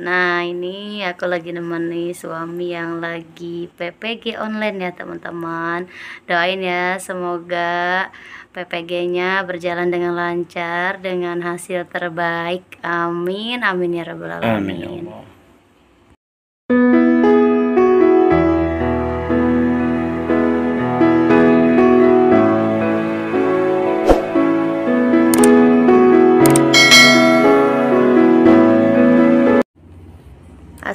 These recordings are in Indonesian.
Nah ini aku lagi nemeni suami yang lagi PPG online ya teman-teman Doain ya semoga PPG-nya berjalan dengan lancar Dengan hasil terbaik Amin Amin ya Rabbul Alamin Amin ya Allah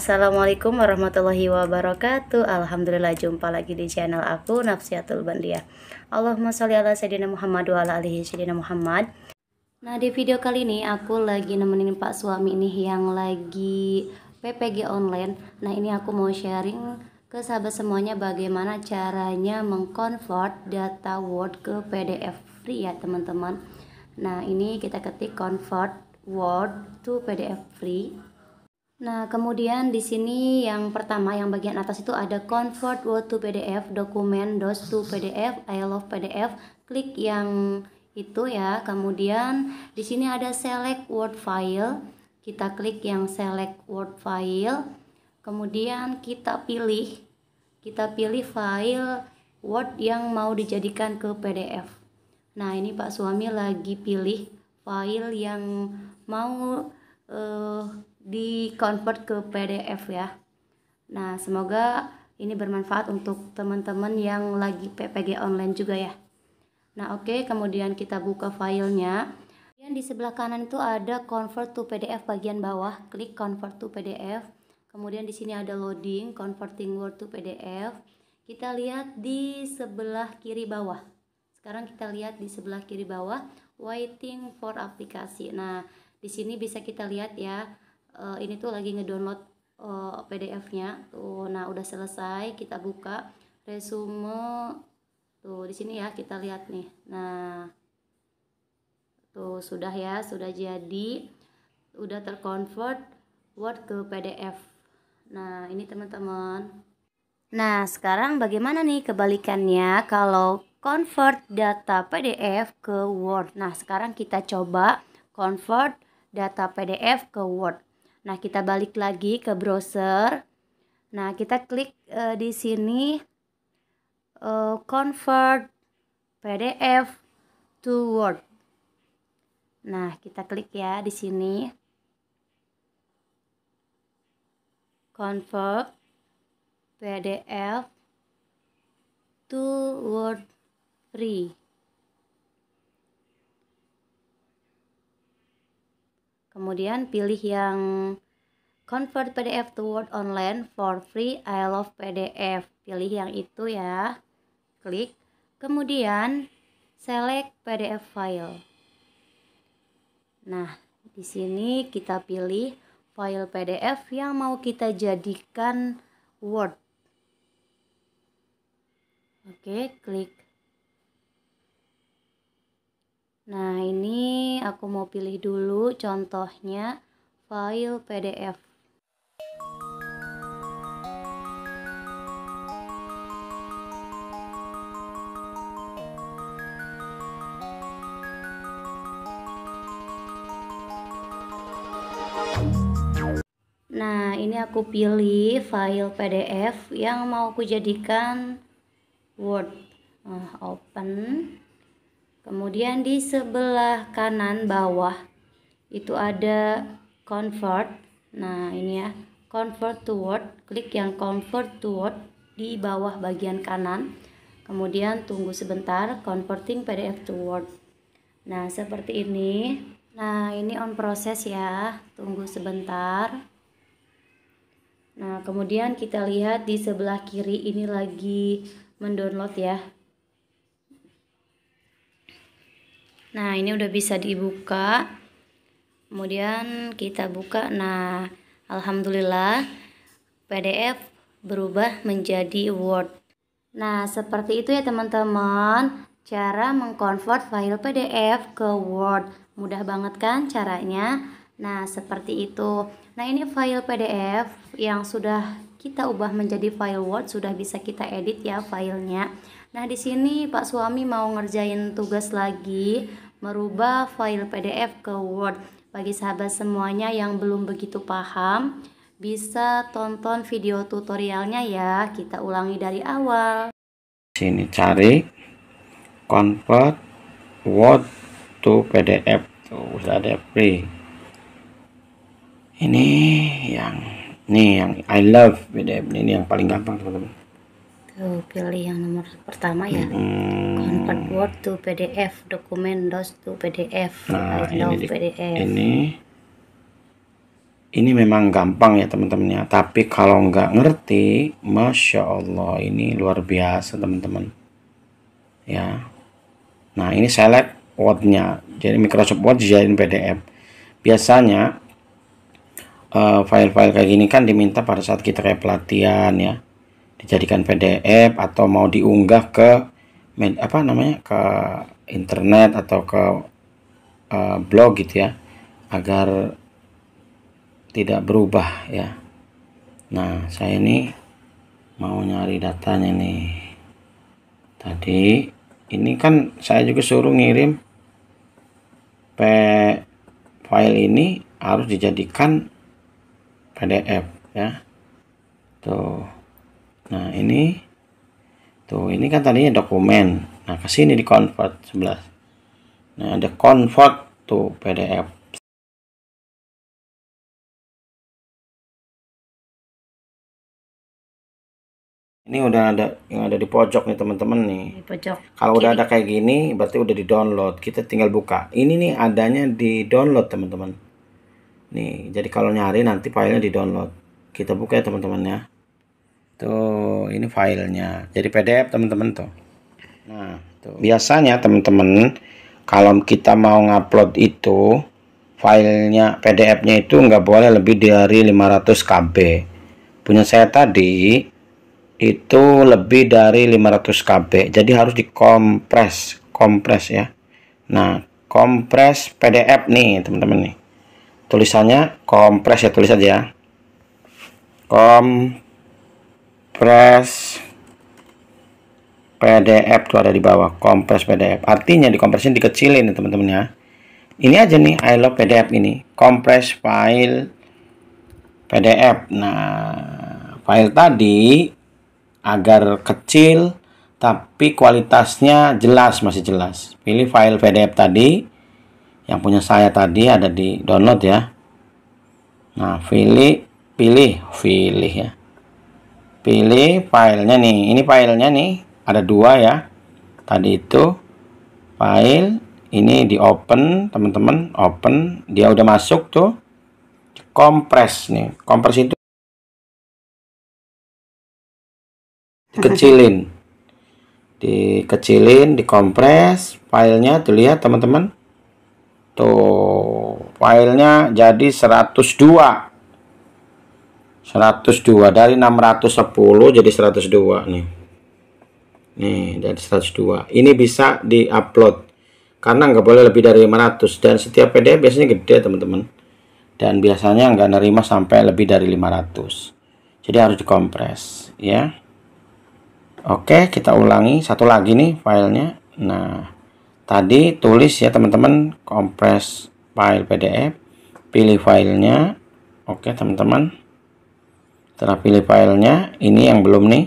Assalamualaikum warahmatullahi wabarakatuh Alhamdulillah jumpa lagi di channel aku Nafsiatul Bandia Allahumma sholli ala sayyidina Muhammad wa ala alihi sayyidina Muhammad Nah di video kali ini aku lagi nemenin pak suami ini yang lagi PPG online Nah ini aku mau sharing ke sahabat semuanya bagaimana caranya mengkonvert data Word ke PDF free ya teman-teman Nah ini kita ketik convert Word to PDF free Nah, kemudian di sini yang pertama yang bagian atas itu ada convert Word to PDF, dokumen DOS to PDF, I love PDF. Klik yang itu ya. Kemudian di sini ada select Word file. Kita klik yang select Word file. Kemudian kita pilih kita pilih file Word yang mau dijadikan ke PDF. Nah, ini Pak suami lagi pilih file yang mau uh, di convert ke PDF ya. Nah, semoga ini bermanfaat untuk teman-teman yang lagi PPG online juga ya. Nah, oke, okay, kemudian kita buka filenya. kemudian di sebelah kanan itu ada convert to PDF bagian bawah, klik convert to PDF. Kemudian di sini ada loading, converting Word to PDF. Kita lihat di sebelah kiri bawah. Sekarang kita lihat di sebelah kiri bawah, waiting for aplikasi. Nah, di sini bisa kita lihat ya uh, ini tuh lagi ngedownload uh, eh, PDF-nya tuh nah udah selesai kita buka resume tuh di sini ya kita lihat nih nah tuh sudah ya sudah jadi udah terconvert Word ke PDF nah ini teman-teman nah sekarang bagaimana nih kebalikannya kalau convert data PDF ke Word nah sekarang kita coba convert data PDF ke Word Nah, kita balik lagi ke browser. Nah, kita klik uh, di sini uh, convert PDF to Word. Nah, kita klik ya di sini. Convert PDF to Word free. Kemudian pilih yang convert PDF to Word online for free I love PDF. Pilih yang itu ya. Klik. Kemudian select PDF file. Nah, di sini kita pilih file PDF yang mau kita jadikan Word. Oke, klik Nah, ini aku mau pilih dulu contohnya file PDF. Nah, ini aku pilih file PDF yang mau aku jadikan Word. Nah, open. Kemudian di sebelah kanan bawah itu ada convert. Nah, ini ya, convert to word. Klik yang convert to word di bawah bagian kanan. Kemudian tunggu sebentar converting PDF to word. Nah, seperti ini. Nah, ini on process ya. Tunggu sebentar. Nah, kemudian kita lihat di sebelah kiri ini lagi mendownload ya nah ini udah bisa dibuka kemudian kita buka nah alhamdulillah PDF berubah menjadi Word nah seperti itu ya teman-teman cara mengkonvert file PDF ke Word mudah banget kan caranya nah seperti itu nah ini file PDF yang sudah kita ubah menjadi file Word sudah bisa kita edit ya filenya Nah, di sini Pak suami mau ngerjain tugas lagi, merubah file PDF ke Word. Bagi sahabat semuanya yang belum begitu paham, bisa tonton video tutorialnya ya. Kita ulangi dari awal. Sini cari convert Word to PDF. Tuh, udah ada free. Ini yang ini yang I love PDF ini yang paling gampang, teman-teman tuh pilih yang nomor pertama ya hmm. convert word to pdf dokumen dos to pdf nah, ini, di, pdf ini ini memang gampang ya teman-teman ya tapi kalau nggak ngerti masya allah ini luar biasa teman-teman ya nah ini select wordnya jadi Microsoft Word jadi PDF biasanya eh, file-file uh, kayak gini kan diminta pada saat kita kayak pelatihan ya dijadikan PDF atau mau diunggah ke apa namanya ke internet atau ke uh, blog gitu ya agar tidak berubah ya nah saya ini mau nyari datanya nih tadi ini kan saya juga suruh ngirim P file ini harus dijadikan PDF ya tuh nah ini tuh ini kan tadinya dokumen nah ke sini di convert 11 nah ada convert tuh PDF Ini udah ada yang ada di pojok nih teman-teman nih. Di pojok. Kalau udah ada kayak gini, berarti udah di download. Kita tinggal buka. Ini nih adanya di download teman-teman. Nih, jadi kalau nyari nanti filenya di download. Kita buka ya teman-teman ya. Tuh, ini filenya. Jadi PDF teman-teman tuh. Nah, tuh. Biasanya teman-teman kalau kita mau ngupload itu filenya PDF-nya itu nggak boleh lebih dari 500 KB. Punya saya tadi itu lebih dari 500 KB. Jadi harus dikompres, kompres ya. Nah, kompres PDF nih, teman-teman nih. Tulisannya kompres ya, tulis aja. Ya. kom Kompres PDF tuh ada di bawah kompres PDF artinya di dikompresin dikecilin teman-teman ya ini aja nih I love PDF ini kompres file PDF nah file tadi agar kecil tapi kualitasnya jelas masih jelas pilih file PDF tadi yang punya saya tadi ada di download ya nah pilih pilih pilih ya pilih filenya nih ini filenya nih ada dua ya tadi itu file ini di open teman-teman open dia udah masuk tuh kompres nih kompres itu dikecilin dikecilin dikompres filenya tuh lihat teman-teman tuh filenya jadi 102 102 dari 610 jadi 102 nih nih dari 102 ini bisa diupload karena nggak boleh lebih dari 500 dan setiap PDF biasanya gede teman-teman dan biasanya nggak nerima sampai lebih dari 500 jadi harus dikompres ya Oke kita ulangi satu lagi nih filenya nah tadi tulis ya teman-teman kompres file PDF pilih filenya Oke teman-teman kita pilih filenya, ini yang belum nih.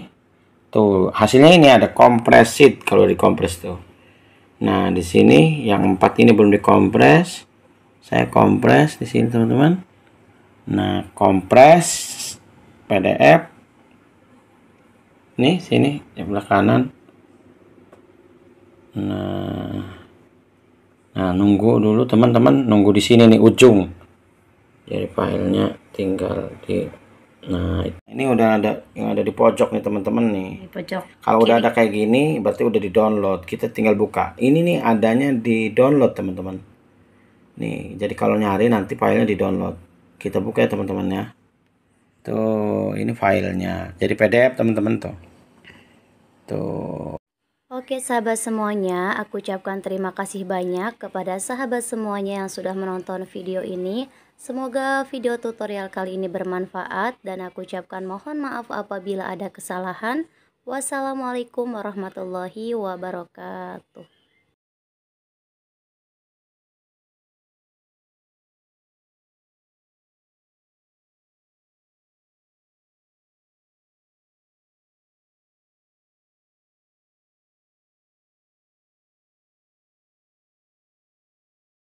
Tuh, hasilnya ini ada kompresit kalau dikompres tuh. Nah, di sini yang empat ini belum dikompres. Saya kompres di sini, teman-teman. Nah, kompres PDF. Nih, sini di sebelah kanan. Nah, nah nunggu dulu teman-teman, nunggu di sini nih ujung. Jadi filenya tinggal di Nah, ini udah ada yang ada di pojok nih teman-teman nih. Di pojok. Kalau udah ada kayak gini, berarti udah di-download. Kita tinggal buka. Ini nih adanya di-download, teman-teman. Nih, jadi kalau nyari nanti filenya di-download. Kita buka ya, teman-teman ya. Tuh, ini filenya. Jadi PDF, teman-teman tuh. Tuh. Oke sahabat semuanya, aku ucapkan terima kasih banyak kepada sahabat semuanya yang sudah menonton video ini. Semoga video tutorial kali ini bermanfaat dan aku ucapkan mohon maaf apabila ada kesalahan. Wassalamualaikum warahmatullahi wabarakatuh.